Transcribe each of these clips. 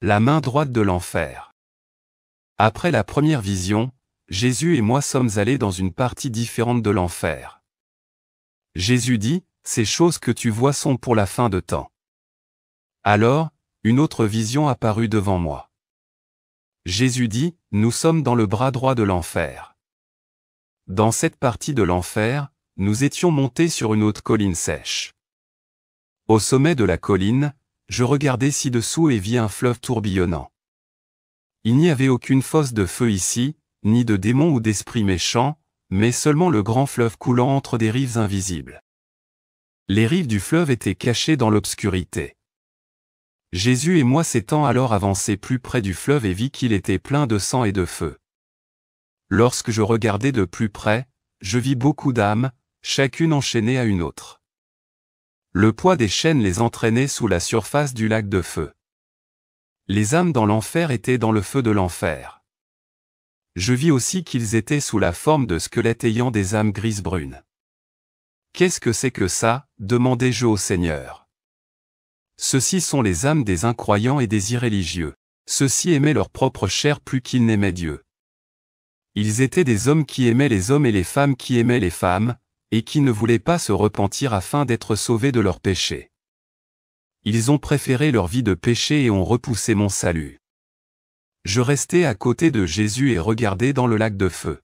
La main droite de l'enfer. Après la première vision, Jésus et moi sommes allés dans une partie différente de l'enfer. Jésus dit, Ces choses que tu vois sont pour la fin de temps. Alors, une autre vision apparut devant moi. Jésus dit, Nous sommes dans le bras droit de l'enfer. Dans cette partie de l'enfer, nous étions montés sur une haute colline sèche. Au sommet de la colline, je regardai ci-dessous et vis un fleuve tourbillonnant. Il n'y avait aucune fosse de feu ici, ni de démons ou d'esprits méchants, mais seulement le grand fleuve coulant entre des rives invisibles. Les rives du fleuve étaient cachées dans l'obscurité. Jésus et moi s'étant alors avancés plus près du fleuve et vis qu'il était plein de sang et de feu. Lorsque je regardais de plus près, je vis beaucoup d'âmes, chacune enchaînée à une autre le poids des chaînes les entraînait sous la surface du lac de feu. Les âmes dans l'enfer étaient dans le feu de l'enfer. Je vis aussi qu'ils étaient sous la forme de squelettes ayant des âmes grises brunes. Qu'est-ce que c'est que ça demandai-je au Seigneur. Ceux-ci sont les âmes des incroyants et des irréligieux. Ceux-ci aimaient leur propre chair plus qu'ils n'aimaient Dieu. Ils étaient des hommes qui aimaient les hommes et les femmes qui aimaient les femmes, et qui ne voulaient pas se repentir afin d'être sauvés de leurs péchés. Ils ont préféré leur vie de péché et ont repoussé mon salut. Je restai à côté de Jésus et regardai dans le lac de feu.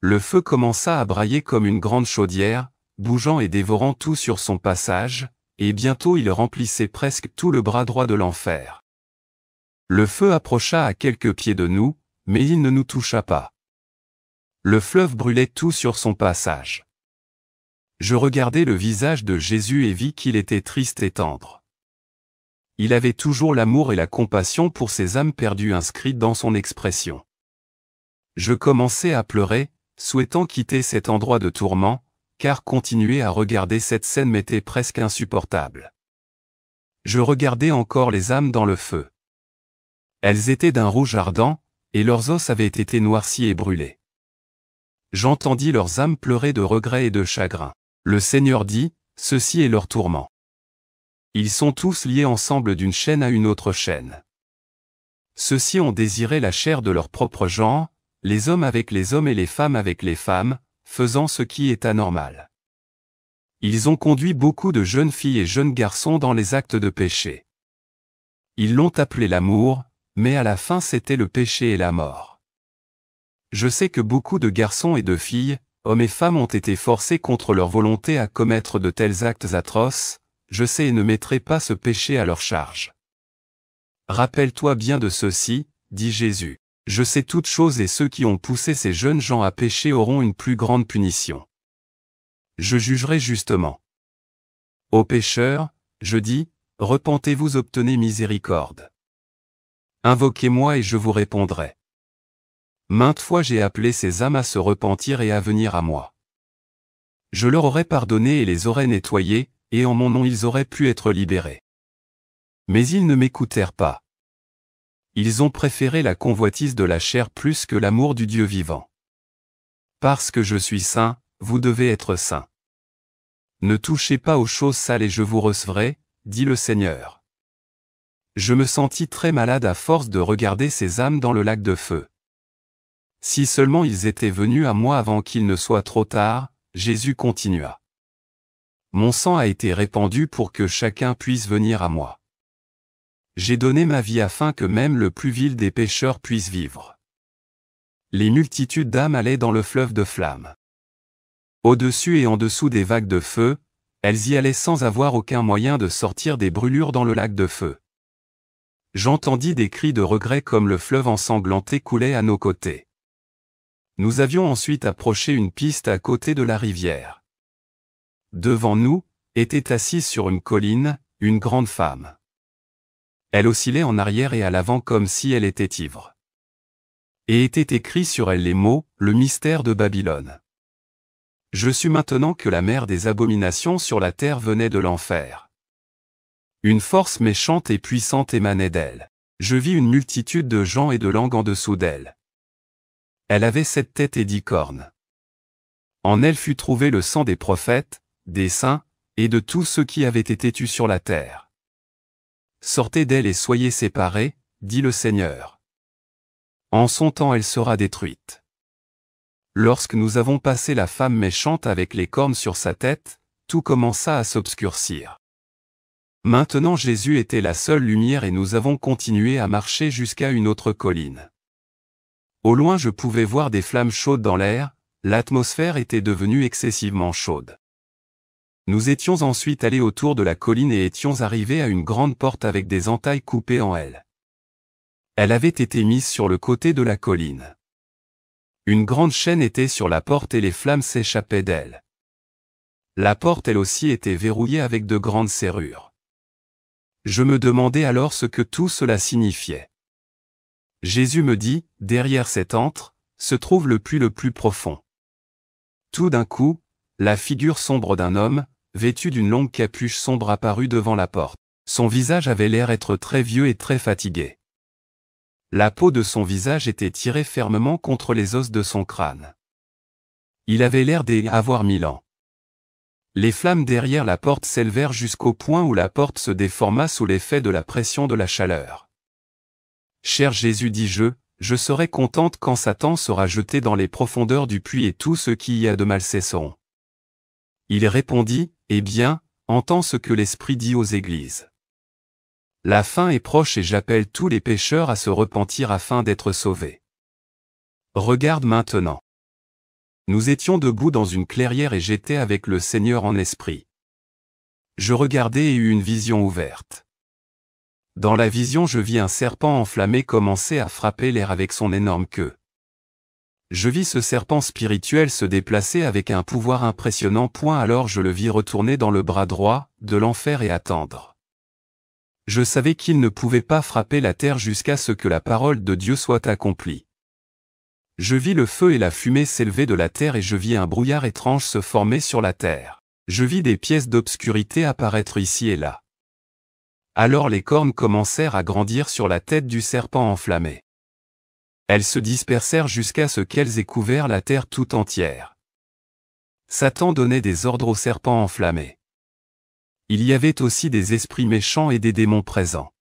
Le feu commença à brailler comme une grande chaudière, bougeant et dévorant tout sur son passage, et bientôt il remplissait presque tout le bras droit de l'enfer. Le feu approcha à quelques pieds de nous, mais il ne nous toucha pas. Le fleuve brûlait tout sur son passage. Je regardais le visage de Jésus et vis qu'il était triste et tendre. Il avait toujours l'amour et la compassion pour ces âmes perdues inscrites dans son expression. Je commençais à pleurer, souhaitant quitter cet endroit de tourment, car continuer à regarder cette scène m'était presque insupportable. Je regardais encore les âmes dans le feu. Elles étaient d'un rouge ardent, et leurs os avaient été noircis et brûlés. J'entendis leurs âmes pleurer de regret et de chagrin. Le Seigneur dit, Ceci est leur tourment. Ils sont tous liés ensemble d'une chaîne à une autre chaîne. Ceux-ci ont désiré la chair de leur propre genre, les hommes avec les hommes et les femmes avec les femmes, faisant ce qui est anormal. Ils ont conduit beaucoup de jeunes filles et jeunes garçons dans les actes de péché. Ils l'ont appelé l'amour, mais à la fin c'était le péché et la mort. Je sais que beaucoup de garçons et de filles, hommes et femmes ont été forcés contre leur volonté à commettre de tels actes atroces, je sais et ne mettrai pas ce péché à leur charge. Rappelle-toi bien de ceci, dit Jésus. Je sais toutes choses et ceux qui ont poussé ces jeunes gens à pécher auront une plus grande punition. Je jugerai justement. Ô pécheurs, je dis, repentez-vous obtenez miséricorde. Invoquez-moi et je vous répondrai. Maintes fois j'ai appelé ces âmes à se repentir et à venir à moi. Je leur aurais pardonné et les aurais nettoyés, et en mon nom ils auraient pu être libérés. Mais ils ne m'écoutèrent pas. Ils ont préféré la convoitise de la chair plus que l'amour du Dieu vivant. Parce que je suis saint, vous devez être saint. Ne touchez pas aux choses sales et je vous recevrai, dit le Seigneur. Je me sentis très malade à force de regarder ces âmes dans le lac de feu. Si seulement ils étaient venus à moi avant qu'il ne soit trop tard, Jésus continua. Mon sang a été répandu pour que chacun puisse venir à moi. J'ai donné ma vie afin que même le plus vil des pécheurs puisse vivre. Les multitudes d'âmes allaient dans le fleuve de flammes. Au-dessus et en dessous des vagues de feu, elles y allaient sans avoir aucun moyen de sortir des brûlures dans le lac de feu. J'entendis des cris de regret comme le fleuve ensanglanté coulait à nos côtés. Nous avions ensuite approché une piste à côté de la rivière. Devant nous, était assise sur une colline, une grande femme. Elle oscillait en arrière et à l'avant comme si elle était ivre. Et étaient écrits sur elle les mots, le mystère de Babylone. Je suis maintenant que la mère des abominations sur la terre venait de l'enfer. Une force méchante et puissante émanait d'elle. Je vis une multitude de gens et de langues en dessous d'elle. Elle avait sept têtes et dix cornes. En elle fut trouvé le sang des prophètes, des saints, et de tous ceux qui avaient été tués sur la terre. Sortez d'elle et soyez séparés, dit le Seigneur. En son temps elle sera détruite. Lorsque nous avons passé la femme méchante avec les cornes sur sa tête, tout commença à s'obscurcir. Maintenant Jésus était la seule lumière et nous avons continué à marcher jusqu'à une autre colline. Au loin je pouvais voir des flammes chaudes dans l'air, l'atmosphère était devenue excessivement chaude. Nous étions ensuite allés autour de la colline et étions arrivés à une grande porte avec des entailles coupées en L. Elle avait été mise sur le côté de la colline. Une grande chaîne était sur la porte et les flammes s'échappaient d'elle. La porte elle aussi était verrouillée avec de grandes serrures. Je me demandais alors ce que tout cela signifiait. Jésus me dit, derrière cet antre, se trouve le puits le plus profond. Tout d'un coup, la figure sombre d'un homme, vêtu d'une longue capuche sombre apparut devant la porte. Son visage avait l'air être très vieux et très fatigué. La peau de son visage était tirée fermement contre les os de son crâne. Il avait l'air d'avoir mille ans. Les flammes derrière la porte s'élevèrent jusqu'au point où la porte se déforma sous l'effet de la pression de la chaleur. Cher Jésus dis-je, je serai contente quand Satan sera jeté dans les profondeurs du puits et tout ce qui y a de mal cesseront. Il répondit, Eh bien, entends ce que l'Esprit dit aux églises. La fin est proche et j'appelle tous les pécheurs à se repentir afin d'être sauvés. Regarde maintenant. Nous étions debout dans une clairière et j'étais avec le Seigneur en esprit. Je regardais et eus une vision ouverte. Dans la vision je vis un serpent enflammé commencer à frapper l'air avec son énorme queue. Je vis ce serpent spirituel se déplacer avec un pouvoir impressionnant. Point alors je le vis retourner dans le bras droit, de l'enfer et attendre. Je savais qu'il ne pouvait pas frapper la terre jusqu'à ce que la parole de Dieu soit accomplie. Je vis le feu et la fumée s'élever de la terre et je vis un brouillard étrange se former sur la terre. Je vis des pièces d'obscurité apparaître ici et là alors les cornes commencèrent à grandir sur la tête du serpent enflammé. Elles se dispersèrent jusqu'à ce qu'elles aient couvert la terre tout entière. Satan donnait des ordres au serpent enflammé. Il y avait aussi des esprits méchants et des démons présents.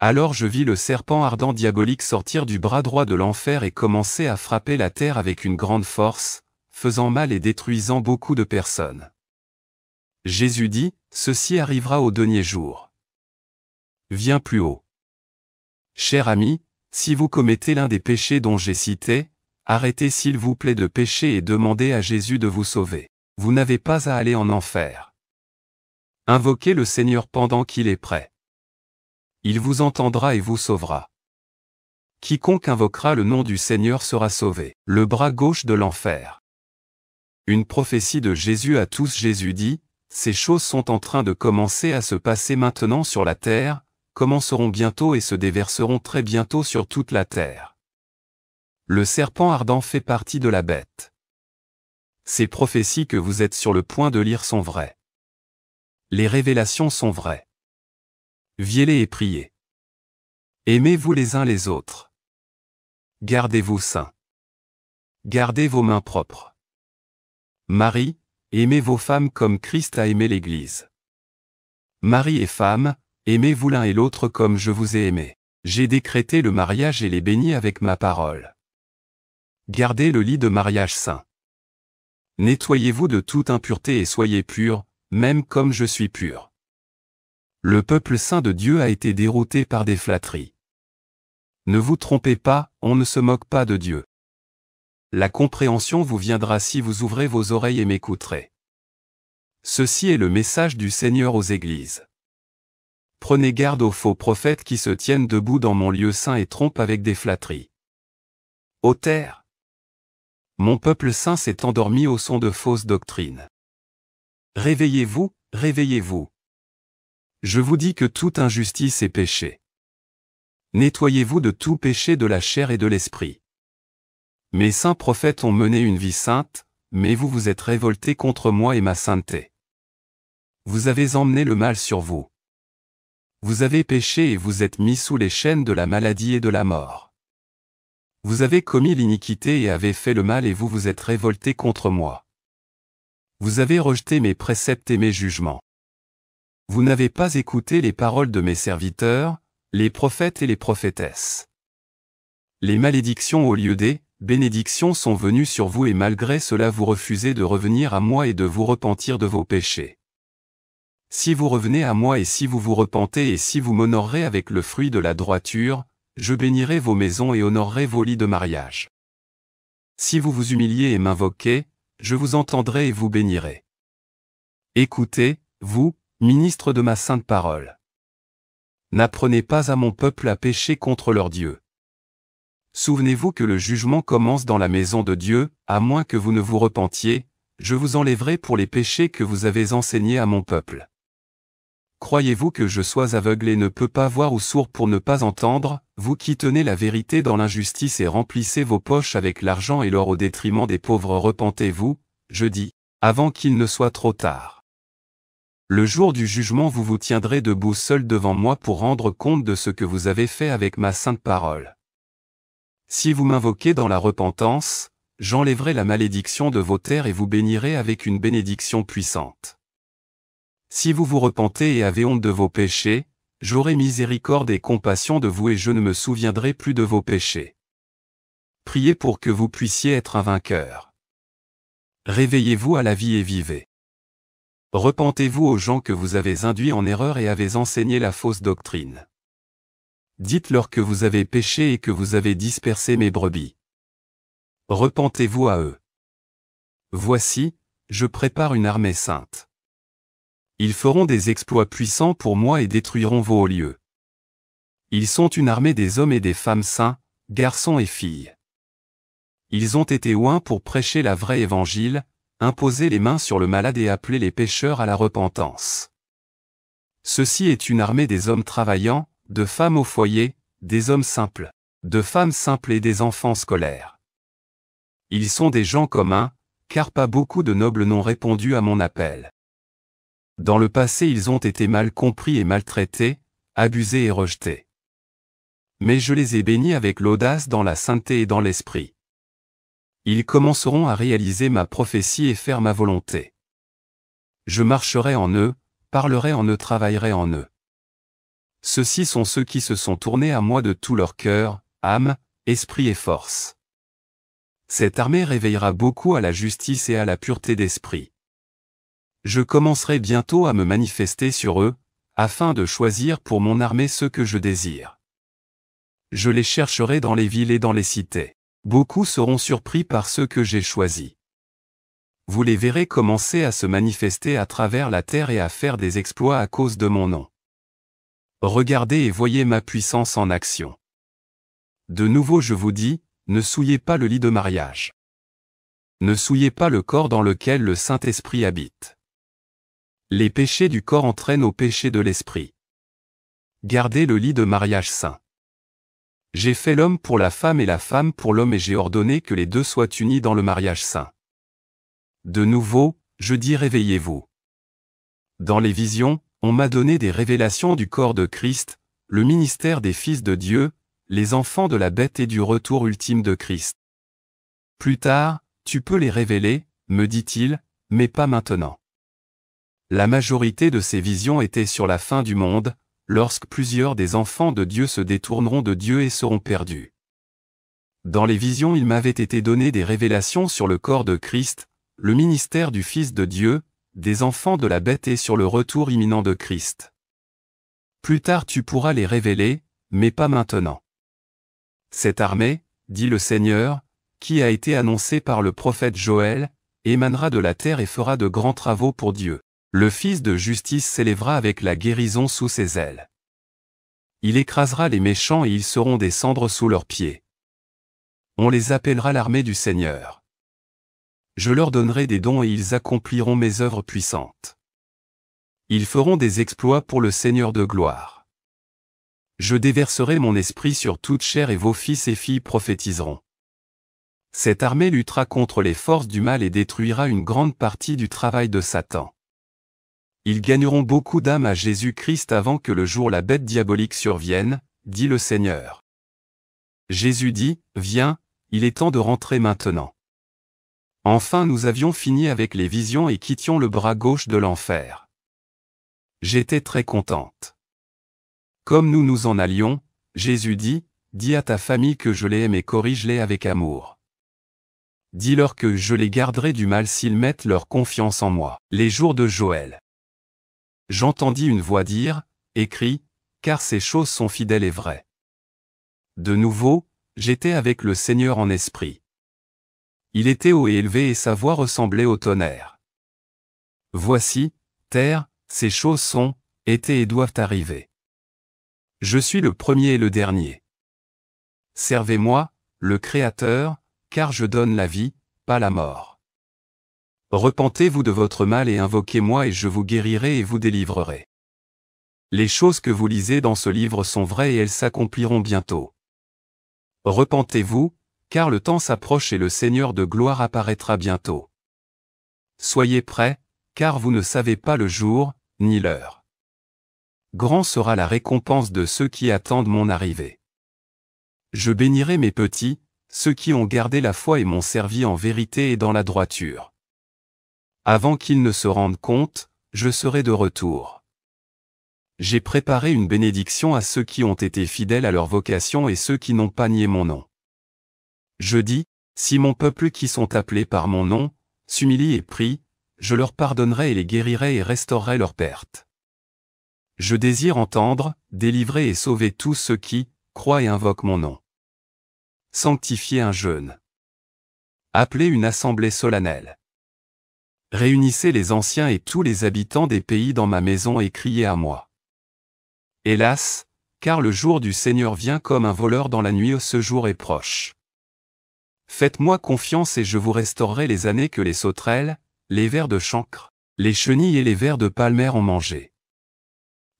Alors je vis le serpent ardent diabolique sortir du bras droit de l'enfer et commencer à frapper la terre avec une grande force, faisant mal et détruisant beaucoup de personnes. Jésus dit, Ceci arrivera au dernier jour. Viens plus haut. Cher ami, si vous commettez l'un des péchés dont j'ai cité, arrêtez s'il vous plaît de pécher et demandez à Jésus de vous sauver. Vous n'avez pas à aller en enfer. Invoquez le Seigneur pendant qu'il est prêt. Il vous entendra et vous sauvera. Quiconque invoquera le nom du Seigneur sera sauvé. Le bras gauche de l'enfer. Une prophétie de Jésus à tous Jésus dit, Ces choses sont en train de commencer à se passer maintenant sur la terre, commenceront bientôt et se déverseront très bientôt sur toute la terre. Le serpent ardent fait partie de la bête. Ces prophéties que vous êtes sur le point de lire sont vraies. Les révélations sont vraies. Viez-les et priez. Aimez-vous les uns les autres. Gardez-vous saints. Gardez vos mains propres. Marie, aimez vos femmes comme Christ a aimé l'Église. Marie et femme, Aimez-vous l'un et l'autre comme je vous ai aimé. J'ai décrété le mariage et les bénis avec ma parole. Gardez le lit de mariage saint. Nettoyez-vous de toute impureté et soyez purs, même comme je suis pur. Le peuple saint de Dieu a été dérouté par des flatteries. Ne vous trompez pas, on ne se moque pas de Dieu. La compréhension vous viendra si vous ouvrez vos oreilles et m'écouterez. Ceci est le message du Seigneur aux Églises. Prenez garde aux faux prophètes qui se tiennent debout dans mon lieu saint et trompent avec des flatteries. Ô terre Mon peuple saint s'est endormi au son de fausses doctrines. Réveillez-vous, réveillez-vous. Je vous dis que toute injustice est péché. Nettoyez-vous de tout péché de la chair et de l'esprit. Mes saints prophètes ont mené une vie sainte, mais vous vous êtes révoltés contre moi et ma sainteté. Vous avez emmené le mal sur vous. Vous avez péché et vous êtes mis sous les chaînes de la maladie et de la mort. Vous avez commis l'iniquité et avez fait le mal et vous vous êtes révolté contre moi. Vous avez rejeté mes préceptes et mes jugements. Vous n'avez pas écouté les paroles de mes serviteurs, les prophètes et les prophétesses. Les malédictions au lieu des bénédictions sont venues sur vous et malgré cela vous refusez de revenir à moi et de vous repentir de vos péchés. Si vous revenez à moi et si vous vous repentez et si vous m'honorez avec le fruit de la droiture, je bénirai vos maisons et honorerai vos lits de mariage. Si vous vous humiliez et m'invoquez, je vous entendrai et vous bénirai. Écoutez, vous, ministres de ma sainte parole. N'apprenez pas à mon peuple à pécher contre leur Dieu. Souvenez-vous que le jugement commence dans la maison de Dieu, à moins que vous ne vous repentiez, je vous enlèverai pour les péchés que vous avez enseignés à mon peuple. Croyez-vous que je sois aveugle et ne peux pas voir ou sourd pour ne pas entendre, vous qui tenez la vérité dans l'injustice et remplissez vos poches avec l'argent et l'or au détriment des pauvres repentez-vous, je dis, avant qu'il ne soit trop tard. Le jour du jugement vous vous tiendrez debout seul devant moi pour rendre compte de ce que vous avez fait avec ma sainte parole. Si vous m'invoquez dans la repentance, j'enlèverai la malédiction de vos terres et vous bénirai avec une bénédiction puissante. Si vous vous repentez et avez honte de vos péchés, j'aurai miséricorde et compassion de vous et je ne me souviendrai plus de vos péchés. Priez pour que vous puissiez être un vainqueur. Réveillez-vous à la vie et vivez. Repentez-vous aux gens que vous avez induits en erreur et avez enseigné la fausse doctrine. Dites-leur que vous avez péché et que vous avez dispersé mes brebis. Repentez-vous à eux. Voici, je prépare une armée sainte. Ils feront des exploits puissants pour moi et détruiront vos hauts lieux. Ils sont une armée des hommes et des femmes saints, garçons et filles. Ils ont été oints pour prêcher la vraie évangile, imposer les mains sur le malade et appeler les pécheurs à la repentance. Ceci est une armée des hommes travaillants, de femmes au foyer, des hommes simples, de femmes simples et des enfants scolaires. Ils sont des gens communs, car pas beaucoup de nobles n'ont répondu à mon appel. Dans le passé ils ont été mal compris et maltraités, abusés et rejetés. Mais je les ai bénis avec l'audace dans la sainteté et dans l'esprit. Ils commenceront à réaliser ma prophétie et faire ma volonté. Je marcherai en eux, parlerai en eux, travaillerai en eux. Ceux-ci sont ceux qui se sont tournés à moi de tout leur cœur, âme, esprit et force. Cette armée réveillera beaucoup à la justice et à la pureté d'esprit. Je commencerai bientôt à me manifester sur eux, afin de choisir pour mon armée ceux que je désire. Je les chercherai dans les villes et dans les cités. Beaucoup seront surpris par ceux que j'ai choisis. Vous les verrez commencer à se manifester à travers la terre et à faire des exploits à cause de mon nom. Regardez et voyez ma puissance en action. De nouveau je vous dis, ne souillez pas le lit de mariage. Ne souillez pas le corps dans lequel le Saint-Esprit habite. Les péchés du corps entraînent aux péchés de l'esprit. Gardez le lit de mariage saint. J'ai fait l'homme pour la femme et la femme pour l'homme et j'ai ordonné que les deux soient unis dans le mariage saint. De nouveau, je dis réveillez-vous. Dans les visions, on m'a donné des révélations du corps de Christ, le ministère des fils de Dieu, les enfants de la bête et du retour ultime de Christ. Plus tard, tu peux les révéler, me dit-il, mais pas maintenant. La majorité de ces visions étaient sur la fin du monde, lorsque plusieurs des enfants de Dieu se détourneront de Dieu et seront perdus. Dans les visions il m'avait été donné des révélations sur le corps de Christ, le ministère du Fils de Dieu, des enfants de la bête et sur le retour imminent de Christ. Plus tard tu pourras les révéler, mais pas maintenant. Cette armée, dit le Seigneur, qui a été annoncée par le prophète Joël, émanera de la terre et fera de grands travaux pour Dieu le Fils de justice s'élèvera avec la guérison sous ses ailes. Il écrasera les méchants et ils seront des cendres sous leurs pieds. On les appellera l'armée du Seigneur. Je leur donnerai des dons et ils accompliront mes œuvres puissantes. Ils feront des exploits pour le Seigneur de gloire. Je déverserai mon esprit sur toute chair et vos fils et filles prophétiseront. Cette armée luttera contre les forces du mal et détruira une grande partie du travail de Satan. Ils gagneront beaucoup d'âmes à Jésus-Christ avant que le jour la bête diabolique survienne, dit le Seigneur. Jésus dit, Viens, il est temps de rentrer maintenant. Enfin nous avions fini avec les visions et quittions le bras gauche de l'enfer. J'étais très contente. Comme nous nous en allions, Jésus dit, Dis à ta famille que je les aime et corrige-les avec amour. Dis-leur que je les garderai du mal s'ils mettent leur confiance en moi. Les jours de Joël j'entendis une voix dire, écrit, car ces choses sont fidèles et vraies. De nouveau, j'étais avec le Seigneur en esprit. Il était haut et élevé et sa voix ressemblait au tonnerre. Voici, terre, ces choses sont, étaient et doivent arriver. Je suis le premier et le dernier. Servez-moi, le Créateur, car je donne la vie, pas la mort. Repentez-vous de votre mal et invoquez-moi et je vous guérirai et vous délivrerai. Les choses que vous lisez dans ce livre sont vraies et elles s'accompliront bientôt. Repentez-vous, car le temps s'approche et le Seigneur de gloire apparaîtra bientôt. Soyez prêts, car vous ne savez pas le jour, ni l'heure. Grand sera la récompense de ceux qui attendent mon arrivée. Je bénirai mes petits, ceux qui ont gardé la foi et m'ont servi en vérité et dans la droiture. Avant qu'ils ne se rendent compte, je serai de retour. J'ai préparé une bénédiction à ceux qui ont été fidèles à leur vocation et ceux qui n'ont pas nié mon nom. Je dis, si mon peuple qui sont appelés par mon nom, s'humilie et prie, je leur pardonnerai et les guérirai et restaurerai leurs pertes. Je désire entendre, délivrer et sauver tous ceux qui, croient et invoquent mon nom. Sanctifier un jeûne. Appeler une assemblée solennelle. Réunissez les anciens et tous les habitants des pays dans ma maison et criez à moi. Hélas, car le jour du Seigneur vient comme un voleur dans la nuit, ce jour est proche. Faites-moi confiance et je vous restaurerai les années que les sauterelles, les vers de chancre, les chenilles et les vers de palmer ont mangé.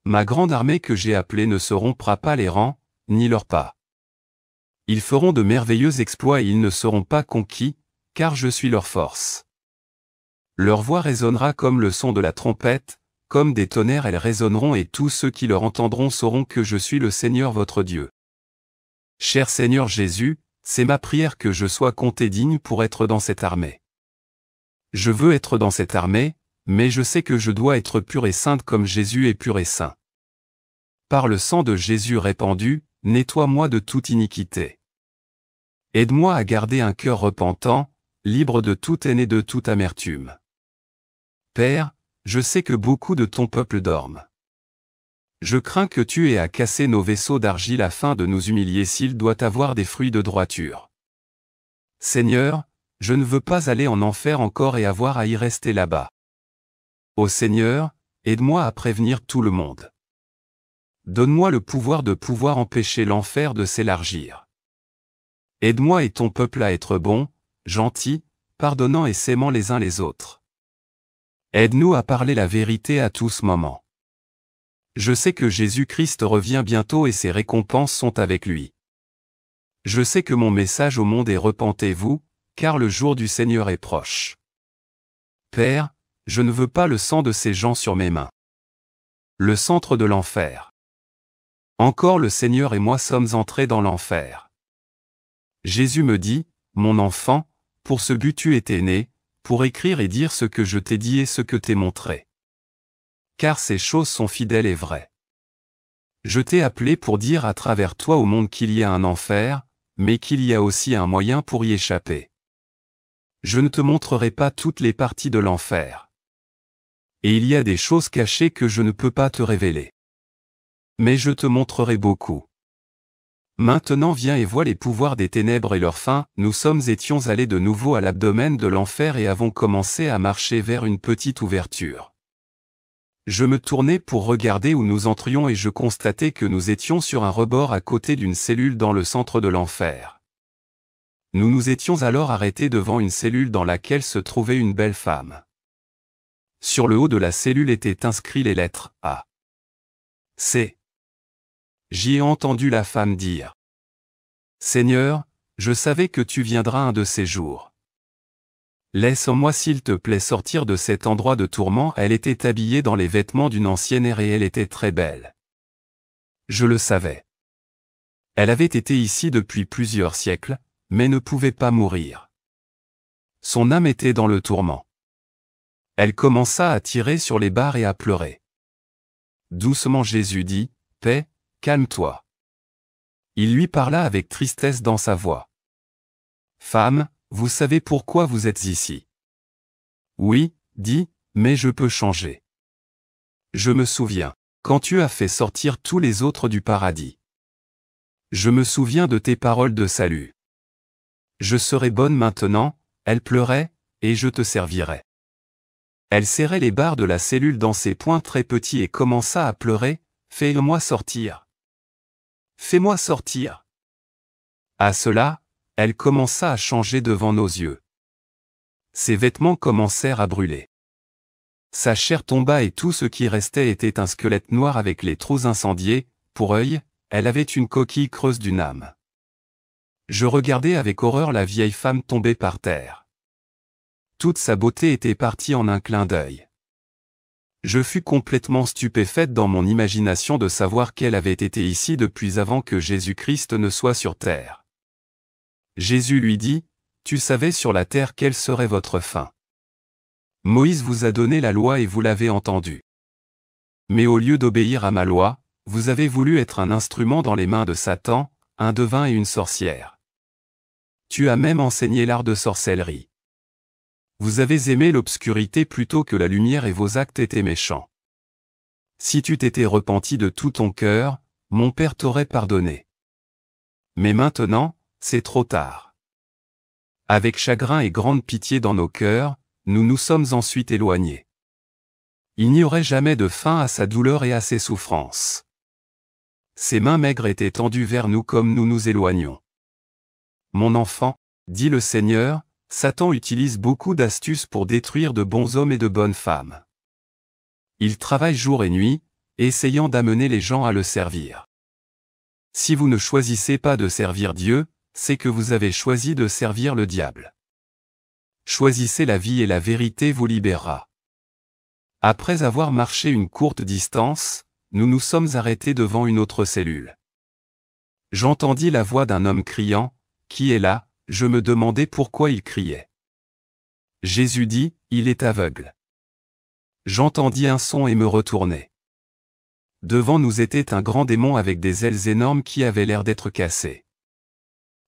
Ma grande armée que j'ai appelée ne se rompra pas les rangs, ni leurs pas. Ils feront de merveilleux exploits et ils ne seront pas conquis, car je suis leur force. Leur voix résonnera comme le son de la trompette, comme des tonnerres elles résonneront et tous ceux qui leur entendront sauront que je suis le Seigneur votre Dieu. Cher Seigneur Jésus, c'est ma prière que je sois compté digne pour être dans cette armée. Je veux être dans cette armée, mais je sais que je dois être pur et sainte comme Jésus est pur et saint. Par le sang de Jésus répandu, nettoie-moi de toute iniquité. Aide-moi à garder un cœur repentant, libre de toute haine et de toute amertume. Père, je sais que beaucoup de ton peuple dorment. Je crains que tu aies à casser nos vaisseaux d'argile afin de nous humilier s'il doit avoir des fruits de droiture. Seigneur, je ne veux pas aller en enfer encore et avoir à y rester là-bas. Ô Seigneur, aide-moi à prévenir tout le monde. Donne-moi le pouvoir de pouvoir empêcher l'enfer de s'élargir. Aide-moi et ton peuple à être bons, gentils, pardonnant et s'aimant les uns les autres. Aide-nous à parler la vérité à tout ce moment. Je sais que Jésus-Christ revient bientôt et ses récompenses sont avec lui. Je sais que mon message au monde est repentez-vous, car le jour du Seigneur est proche. Père, je ne veux pas le sang de ces gens sur mes mains. Le centre de l'enfer. Encore le Seigneur et moi sommes entrés dans l'enfer. Jésus me dit, Mon enfant, pour ce but tu étais né, pour écrire et dire ce que je t'ai dit et ce que t'ai montré. Car ces choses sont fidèles et vraies. Je t'ai appelé pour dire à travers toi au monde qu'il y a un enfer, mais qu'il y a aussi un moyen pour y échapper. Je ne te montrerai pas toutes les parties de l'enfer. Et il y a des choses cachées que je ne peux pas te révéler. Mais je te montrerai beaucoup. Maintenant viens et vois les pouvoirs des ténèbres et leur fin, nous sommes étions allés de nouveau à l'abdomen de l'enfer et avons commencé à marcher vers une petite ouverture. Je me tournai pour regarder où nous entrions et je constatai que nous étions sur un rebord à côté d'une cellule dans le centre de l'enfer. Nous nous étions alors arrêtés devant une cellule dans laquelle se trouvait une belle femme. Sur le haut de la cellule étaient inscrits les lettres A. C j'y ai entendu la femme dire. Seigneur, je savais que tu viendras un de ces jours. Laisse-moi s'il te plaît sortir de cet endroit de tourment. Elle était habillée dans les vêtements d'une ancienne ère et elle était très belle. Je le savais. Elle avait été ici depuis plusieurs siècles, mais ne pouvait pas mourir. Son âme était dans le tourment. Elle commença à tirer sur les barres et à pleurer. Doucement Jésus dit, Paix, Calme-toi. Il lui parla avec tristesse dans sa voix. Femme, vous savez pourquoi vous êtes ici. Oui, dit, mais je peux changer. Je me souviens, quand tu as fait sortir tous les autres du paradis. Je me souviens de tes paroles de salut. Je serai bonne maintenant, elle pleurait, et je te servirai. Elle serrait les barres de la cellule dans ses poings très petits et commença à pleurer, fais-moi sortir. Fais-moi sortir. À cela, elle commença à changer devant nos yeux. Ses vêtements commencèrent à brûler. Sa chair tomba et tout ce qui restait était un squelette noir avec les trous incendiés, pour œil, elle avait une coquille creuse d'une âme. Je regardais avec horreur la vieille femme tomber par terre. Toute sa beauté était partie en un clin d'œil. Je fus complètement stupéfaite dans mon imagination de savoir qu'elle avait été ici depuis avant que Jésus-Christ ne soit sur terre. Jésus lui dit, Tu savais sur la terre quelle serait votre fin. Moïse vous a donné la loi et vous l'avez entendue. Mais au lieu d'obéir à ma loi, vous avez voulu être un instrument dans les mains de Satan, un devin et une sorcière. Tu as même enseigné l'art de sorcellerie. Vous avez aimé l'obscurité plutôt que la lumière et vos actes étaient méchants. Si tu t'étais repenti de tout ton cœur, mon Père t'aurait pardonné. Mais maintenant, c'est trop tard. Avec chagrin et grande pitié dans nos cœurs, nous nous sommes ensuite éloignés. Il n'y aurait jamais de fin à sa douleur et à ses souffrances. Ses mains maigres étaient tendues vers nous comme nous nous éloignons. Mon enfant, dit le Seigneur, Satan utilise beaucoup d'astuces pour détruire de bons hommes et de bonnes femmes. Il travaille jour et nuit, essayant d'amener les gens à le servir. Si vous ne choisissez pas de servir Dieu, c'est que vous avez choisi de servir le diable. Choisissez la vie et la vérité vous libérera. Après avoir marché une courte distance, nous nous sommes arrêtés devant une autre cellule. J'entendis la voix d'un homme criant, Qui est là, je me demandais pourquoi il criait. Jésus dit, Il est aveugle. J'entendis un son et me retournai. Devant nous était un grand démon avec des ailes énormes qui avaient l'air d'être cassées.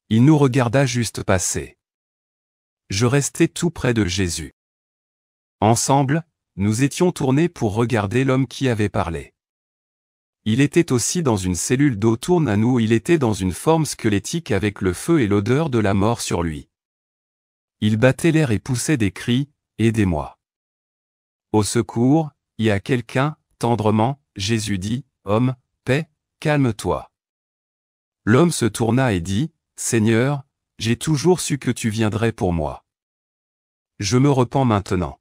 Il nous regarda juste passer. Je restai tout près de Jésus. Ensemble, nous étions tournés pour regarder l'homme qui avait parlé. Il était aussi dans une cellule d'eau tourne à nous, il était dans une forme squelettique avec le feu et l'odeur de la mort sur lui. Il battait l'air et poussait des cris, Aidez-moi. Au secours, il y a quelqu'un, tendrement, Jésus dit, Homme, paix, calme-toi. L'homme se tourna et dit, Seigneur, j'ai toujours su que tu viendrais pour moi. Je me repens maintenant.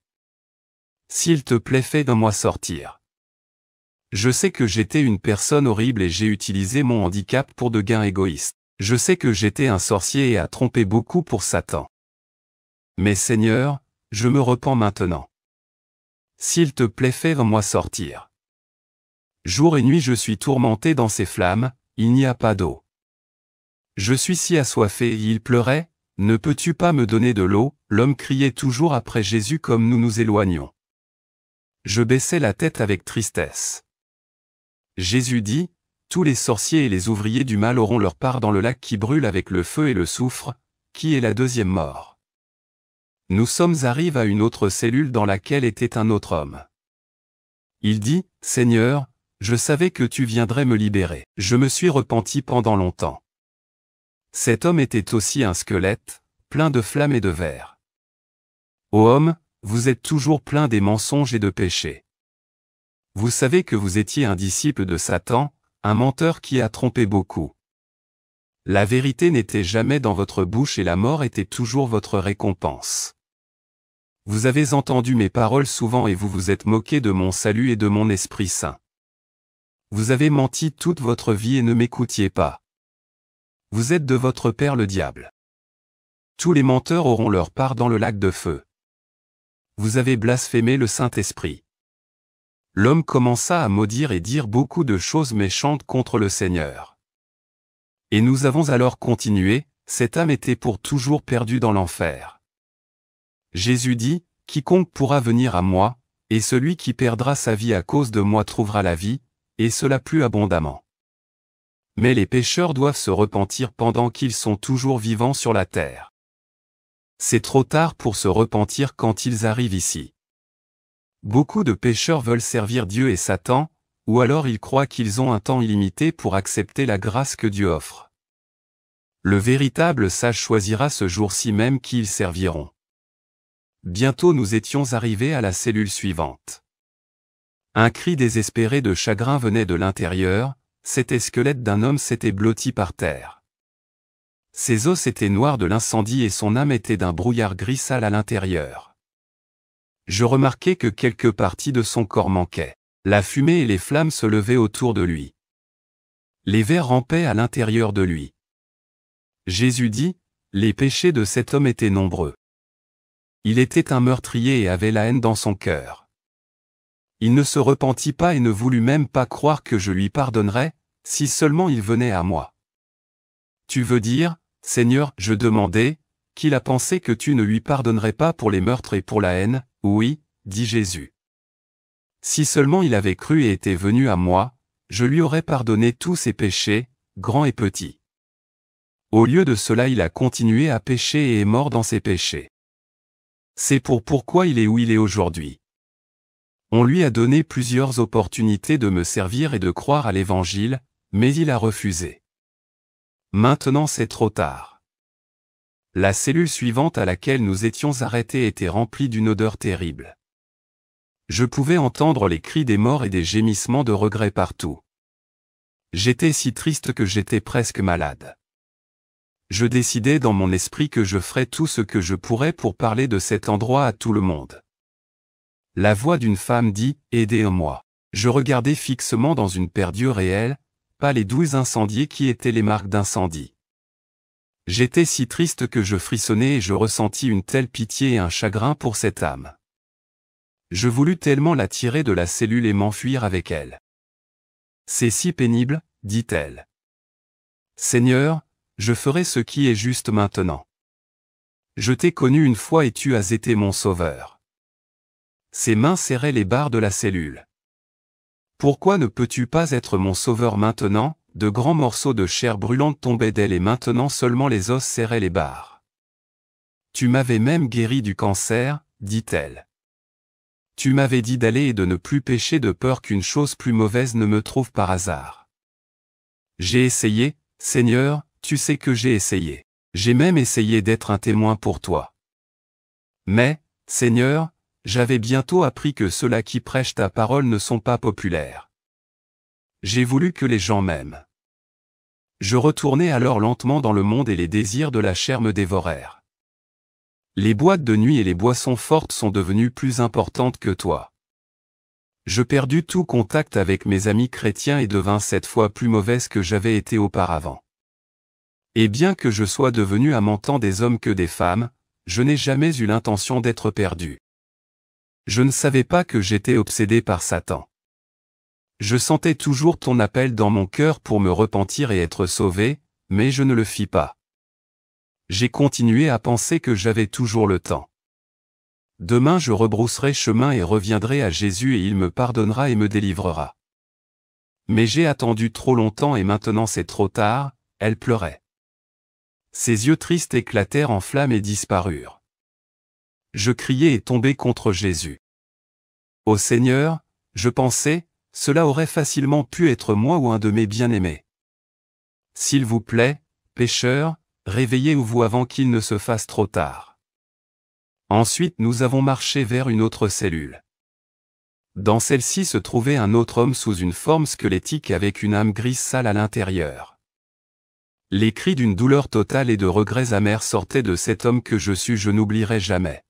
S'il te plaît, fais de moi sortir. Je sais que j'étais une personne horrible et j'ai utilisé mon handicap pour de gains égoïstes. Je sais que j'étais un sorcier et a trompé beaucoup pour Satan. Mais Seigneur, je me repens maintenant. S'il te plaît, fais-moi sortir. Jour et nuit je suis tourmenté dans ces flammes, il n'y a pas d'eau. Je suis si assoiffé et il pleurait, ne peux-tu pas me donner de l'eau L'homme criait toujours après Jésus comme nous nous éloignons. Je baissais la tête avec tristesse. Jésus dit, Tous les sorciers et les ouvriers du mal auront leur part dans le lac qui brûle avec le feu et le soufre, qui est la deuxième mort. Nous sommes arrivés à une autre cellule dans laquelle était un autre homme. Il dit, Seigneur, je savais que tu viendrais me libérer. Je me suis repenti pendant longtemps. Cet homme était aussi un squelette, plein de flammes et de verre. Ô homme, vous êtes toujours plein des mensonges et de péchés. Vous savez que vous étiez un disciple de Satan, un menteur qui a trompé beaucoup. La vérité n'était jamais dans votre bouche et la mort était toujours votre récompense. Vous avez entendu mes paroles souvent et vous vous êtes moqué de mon salut et de mon Esprit Saint. Vous avez menti toute votre vie et ne m'écoutiez pas. Vous êtes de votre père le diable. Tous les menteurs auront leur part dans le lac de feu. Vous avez blasphémé le Saint-Esprit l'homme commença à maudire et dire beaucoup de choses méchantes contre le Seigneur. Et nous avons alors continué, cette âme était pour toujours perdue dans l'enfer. Jésus dit, Quiconque pourra venir à moi, et celui qui perdra sa vie à cause de moi trouvera la vie, et cela plus abondamment. Mais les pécheurs doivent se repentir pendant qu'ils sont toujours vivants sur la terre. C'est trop tard pour se repentir quand ils arrivent ici. Beaucoup de pécheurs veulent servir Dieu et Satan, ou alors ils croient qu'ils ont un temps illimité pour accepter la grâce que Dieu offre. Le véritable sage choisira ce jour-ci même qui ils serviront. Bientôt nous étions arrivés à la cellule suivante. Un cri désespéré de chagrin venait de l'intérieur, cet squelette d'un homme s'était blotti par terre. Ses os étaient noirs de l'incendie et son âme était d'un brouillard gris sale à l'intérieur je remarquai que quelques parties de son corps manquaient. La fumée et les flammes se levaient autour de lui. Les vers rampaient à l'intérieur de lui. Jésus dit, les péchés de cet homme étaient nombreux. Il était un meurtrier et avait la haine dans son cœur. Il ne se repentit pas et ne voulut même pas croire que je lui pardonnerais, si seulement il venait à moi. Tu veux dire, Seigneur, je demandais, qu'il a pensé que tu ne lui pardonnerais pas pour les meurtres et pour la haine, oui, dit Jésus. Si seulement il avait cru et était venu à moi, je lui aurais pardonné tous ses péchés, grands et petits. Au lieu de cela il a continué à pécher et est mort dans ses péchés. C'est pour pourquoi il est où il est aujourd'hui. On lui a donné plusieurs opportunités de me servir et de croire à l'Évangile, mais il a refusé. Maintenant c'est trop tard. La cellule suivante à laquelle nous étions arrêtés était remplie d'une odeur terrible. Je pouvais entendre les cris des morts et des gémissements de regret partout. J'étais si triste que j'étais presque malade. Je décidai dans mon esprit que je ferais tout ce que je pourrais pour parler de cet endroit à tout le monde. La voix d'une femme dit « Aidez-moi ». Je regardais fixement dans une paire réelle, pas les douze incendiés qui étaient les marques d'incendie. J'étais si triste que je frissonnais et je ressentis une telle pitié et un chagrin pour cette âme. Je voulus tellement la tirer de la cellule et m'enfuir avec elle. C'est si pénible, dit-elle. Seigneur, je ferai ce qui est juste maintenant. Je t'ai connu une fois et tu as été mon sauveur. Ses mains serraient les barres de la cellule. Pourquoi ne peux-tu pas être mon sauveur maintenant, de grands morceaux de chair brûlante tombaient d'elle et maintenant seulement les os serraient les barres. Tu m'avais même guéri du cancer, dit-elle. Tu m'avais dit d'aller et de ne plus pécher de peur qu'une chose plus mauvaise ne me trouve par hasard. J'ai essayé, Seigneur, tu sais que j'ai essayé. J'ai même essayé d'être un témoin pour toi. Mais, Seigneur, j'avais bientôt appris que ceux-là qui prêchent ta parole ne sont pas populaires. J'ai voulu que les gens m'aiment. Je retournais alors lentement dans le monde et les désirs de la chair me dévorèrent. Les boîtes de nuit et les boissons fortes sont devenues plus importantes que toi. Je perdus tout contact avec mes amis chrétiens et devins cette fois plus mauvaise que j'avais été auparavant. Et bien que je sois devenu temps des hommes que des femmes, je n'ai jamais eu l'intention d'être perdu. Je ne savais pas que j'étais obsédé par Satan. Je sentais toujours ton appel dans mon cœur pour me repentir et être sauvé, mais je ne le fis pas. J'ai continué à penser que j'avais toujours le temps. Demain je rebrousserai chemin et reviendrai à Jésus et il me pardonnera et me délivrera. Mais j'ai attendu trop longtemps et maintenant c'est trop tard, elle pleurait. Ses yeux tristes éclatèrent en flammes et disparurent. Je criai et tombai contre Jésus. Ô Seigneur, je pensais, cela aurait facilement pu être moi ou un de mes bien-aimés. S'il vous plaît, pêcheur réveillez-vous avant qu'il ne se fasse trop tard. Ensuite nous avons marché vers une autre cellule. Dans celle-ci se trouvait un autre homme sous une forme squelettique avec une âme grise sale à l'intérieur. Les cris d'une douleur totale et de regrets amers sortaient de cet homme que je suis je n'oublierai jamais.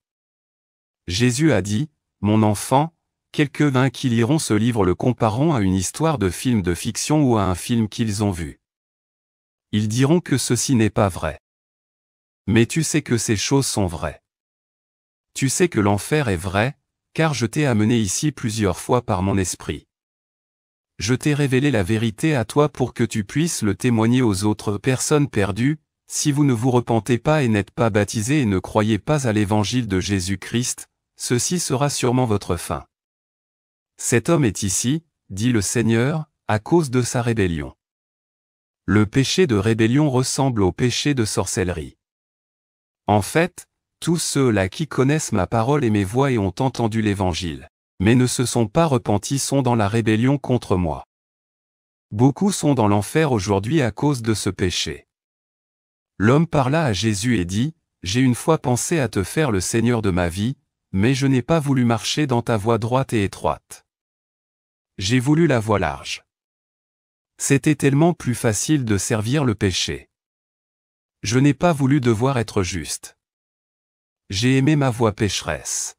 Jésus a dit, Mon enfant, quelques-uns qui liront ce livre le comparant à une histoire de film de fiction ou à un film qu'ils ont vu. Ils diront que ceci n'est pas vrai. Mais tu sais que ces choses sont vraies. Tu sais que l'enfer est vrai, car je t'ai amené ici plusieurs fois par mon esprit. Je t'ai révélé la vérité à toi pour que tu puisses le témoigner aux autres personnes perdues, si vous ne vous repentez pas et n'êtes pas baptisés et ne croyez pas à l'évangile de Jésus-Christ, ceci sera sûrement votre fin. Cet homme est ici, dit le Seigneur, à cause de sa rébellion. Le péché de rébellion ressemble au péché de sorcellerie. En fait, tous ceux-là qui connaissent ma parole et mes voix et ont entendu l'Évangile, mais ne se sont pas repentis sont dans la rébellion contre moi. Beaucoup sont dans l'enfer aujourd'hui à cause de ce péché. L'homme parla à Jésus et dit, J'ai une fois pensé à te faire le Seigneur de ma vie, mais je n'ai pas voulu marcher dans ta voie droite et étroite j'ai voulu la voie large. C'était tellement plus facile de servir le péché. Je n'ai pas voulu devoir être juste. J'ai aimé ma voix pécheresse.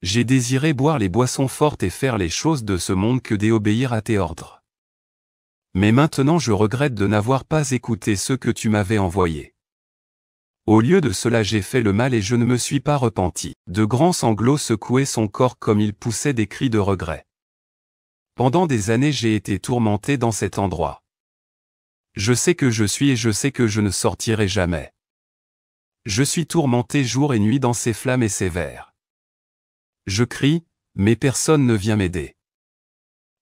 J'ai désiré boire les boissons fortes et faire les choses de ce monde que d'éobéir à tes ordres. Mais maintenant je regrette de n'avoir pas écouté ceux que tu m'avais envoyé. Au lieu de cela j'ai fait le mal et je ne me suis pas repenti. De grands sanglots secouaient son corps comme il poussait des cris de regret. Pendant des années j'ai été tourmenté dans cet endroit. Je sais que je suis et je sais que je ne sortirai jamais. Je suis tourmenté jour et nuit dans ces flammes et ces vers. Je crie, mais personne ne vient m'aider.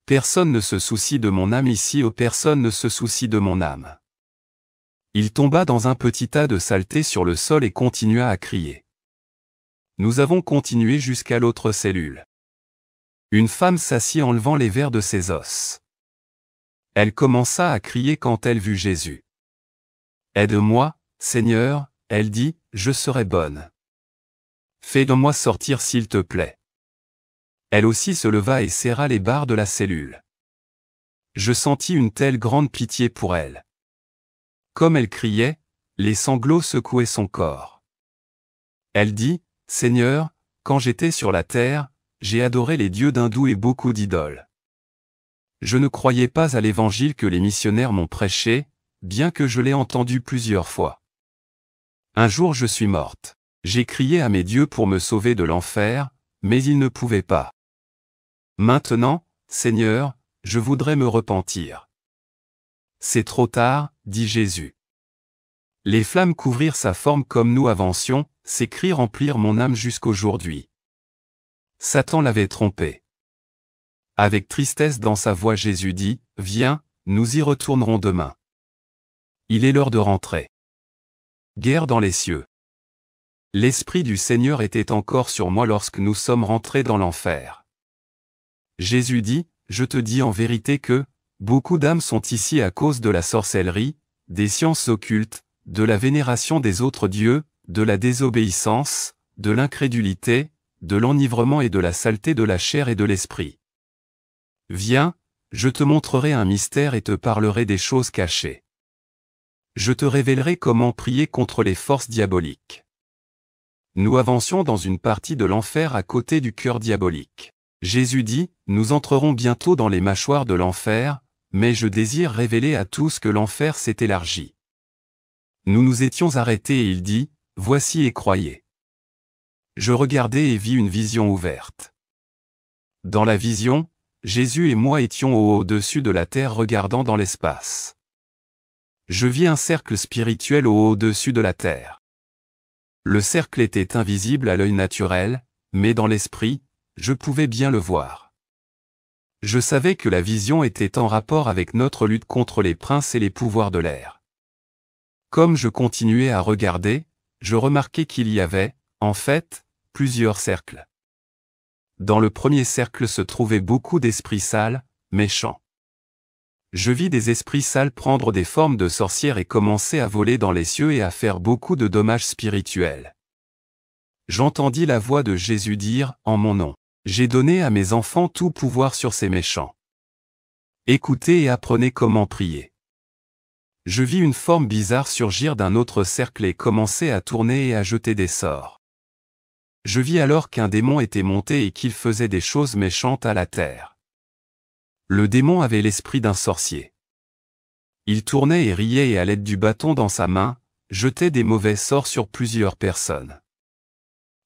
Personne ne se soucie de mon âme ici, ou oh, personne ne se soucie de mon âme. Il tomba dans un petit tas de saleté sur le sol et continua à crier. Nous avons continué jusqu'à l'autre cellule. Une femme s'assit en levant les verres de ses os. Elle commença à crier quand elle vut Jésus. Aide-moi, Seigneur, elle dit, je serai bonne. Fais de moi sortir s'il te plaît. Elle aussi se leva et serra les barres de la cellule. Je sentis une telle grande pitié pour elle. Comme elle criait, les sanglots secouaient son corps. Elle dit, Seigneur, quand j'étais sur la terre, j'ai adoré les dieux d'Hindou et beaucoup d'idoles. Je ne croyais pas à l'évangile que les missionnaires m'ont prêché, bien que je l'ai entendu plusieurs fois. Un jour je suis morte. J'ai crié à mes dieux pour me sauver de l'enfer, mais ils ne pouvaient pas. Maintenant, Seigneur, je voudrais me repentir. C'est trop tard, dit Jésus. Les flammes couvrirent sa forme comme nous avancions, ses cris remplirent mon âme jusqu'aujourd'hui. Satan l'avait trompé. Avec tristesse dans sa voix Jésus dit, Viens, nous y retournerons demain. Il est l'heure de rentrer. Guerre dans les cieux. L'Esprit du Seigneur était encore sur moi lorsque nous sommes rentrés dans l'enfer. Jésus dit, Je te dis en vérité que, beaucoup d'âmes sont ici à cause de la sorcellerie, des sciences occultes, de la vénération des autres dieux, de la désobéissance, de l'incrédulité, de l'enivrement et de la saleté de la chair et de l'esprit. Viens, je te montrerai un mystère et te parlerai des choses cachées. Je te révélerai comment prier contre les forces diaboliques. Nous avancions dans une partie de l'enfer à côté du cœur diabolique. Jésus dit, Nous entrerons bientôt dans les mâchoires de l'enfer, mais je désire révéler à tous que l'enfer s'est élargi. Nous nous étions arrêtés et il dit, Voici et croyez je regardais et vis une vision ouverte. Dans la vision, Jésus et moi étions au-dessus de la terre regardant dans l'espace. Je vis un cercle spirituel au-dessus de la terre. Le cercle était invisible à l'œil naturel, mais dans l'esprit, je pouvais bien le voir. Je savais que la vision était en rapport avec notre lutte contre les princes et les pouvoirs de l'air. Comme je continuais à regarder, je remarquai qu'il y avait, en fait, plusieurs cercles. Dans le premier cercle se trouvaient beaucoup d'esprits sales, méchants. Je vis des esprits sales prendre des formes de sorcières et commencer à voler dans les cieux et à faire beaucoup de dommages spirituels. J'entendis la voix de Jésus dire, en mon nom, J'ai donné à mes enfants tout pouvoir sur ces méchants. Écoutez et apprenez comment prier. Je vis une forme bizarre surgir d'un autre cercle et commencer à tourner et à jeter des sorts. Je vis alors qu'un démon était monté et qu'il faisait des choses méchantes à la terre. Le démon avait l'esprit d'un sorcier. Il tournait et riait et à l'aide du bâton dans sa main, jetait des mauvais sorts sur plusieurs personnes.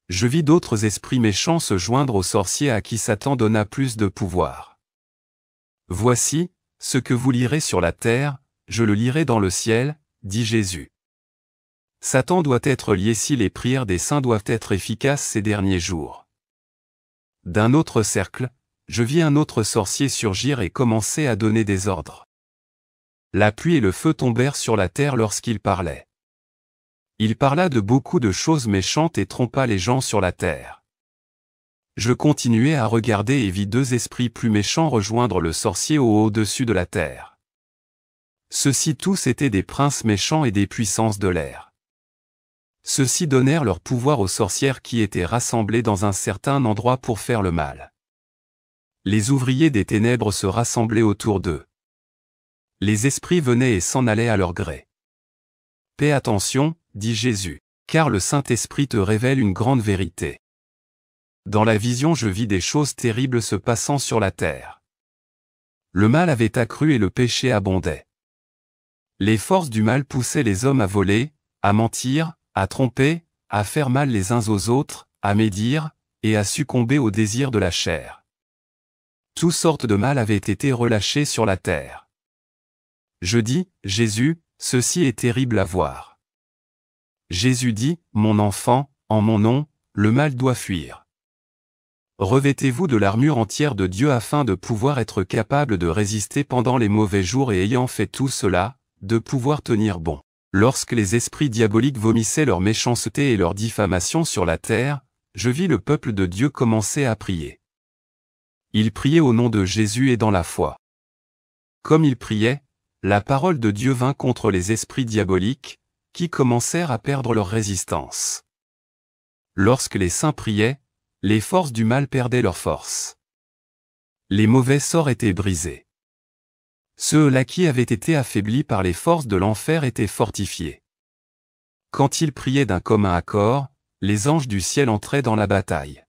Je vis d'autres esprits méchants se joindre au sorcier à qui Satan donna plus de pouvoir. Voici, ce que vous lirez sur la terre, je le lirai dans le ciel, dit Jésus. Satan doit être lié si les prières des saints doivent être efficaces ces derniers jours. D'un autre cercle, je vis un autre sorcier surgir et commencer à donner des ordres. La pluie et le feu tombèrent sur la terre lorsqu'il parlait. Il parla de beaucoup de choses méchantes et trompa les gens sur la terre. Je continuai à regarder et vis deux esprits plus méchants rejoindre le sorcier au au-dessus de la terre. Ceux-ci tous étaient des princes méchants et des puissances de l'air. Ceux-ci donnèrent leur pouvoir aux sorcières qui étaient rassemblées dans un certain endroit pour faire le mal. Les ouvriers des ténèbres se rassemblaient autour d'eux. Les esprits venaient et s'en allaient à leur gré. Paix attention, dit Jésus, car le Saint-Esprit te révèle une grande vérité. Dans la vision je vis des choses terribles se passant sur la terre. Le mal avait accru et le péché abondait. Les forces du mal poussaient les hommes à voler, à mentir, à tromper, à faire mal les uns aux autres, à médire, et à succomber au désir de la chair. Toutes sortes de mal avaient été relâchés sur la terre. Je dis, Jésus, ceci est terrible à voir. Jésus dit, Mon enfant, en mon nom, le mal doit fuir. Revêtez-vous de l'armure entière de Dieu afin de pouvoir être capable de résister pendant les mauvais jours et ayant fait tout cela, de pouvoir tenir bon. Lorsque les esprits diaboliques vomissaient leur méchanceté et leur diffamation sur la terre, je vis le peuple de Dieu commencer à prier. Ils priaient au nom de Jésus et dans la foi. Comme ils priaient, la parole de Dieu vint contre les esprits diaboliques, qui commencèrent à perdre leur résistance. Lorsque les saints priaient, les forces du mal perdaient leur force. Les mauvais sorts étaient brisés. Ceux-là qui avaient été affaiblis par les forces de l'enfer étaient fortifiés. Quand ils priaient d'un commun accord, les anges du ciel entraient dans la bataille.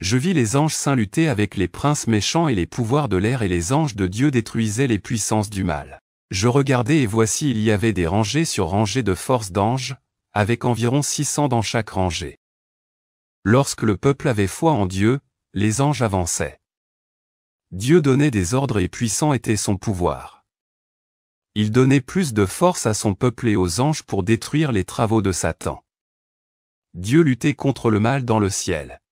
Je vis les anges saints lutter avec les princes méchants et les pouvoirs de l'air et les anges de Dieu détruisaient les puissances du mal. Je regardais et voici il y avait des rangées sur rangées de forces d'anges, avec environ 600 dans chaque rangée. Lorsque le peuple avait foi en Dieu, les anges avançaient. Dieu donnait des ordres et puissant était son pouvoir. Il donnait plus de force à son peuple et aux anges pour détruire les travaux de Satan. Dieu luttait contre le mal dans le ciel.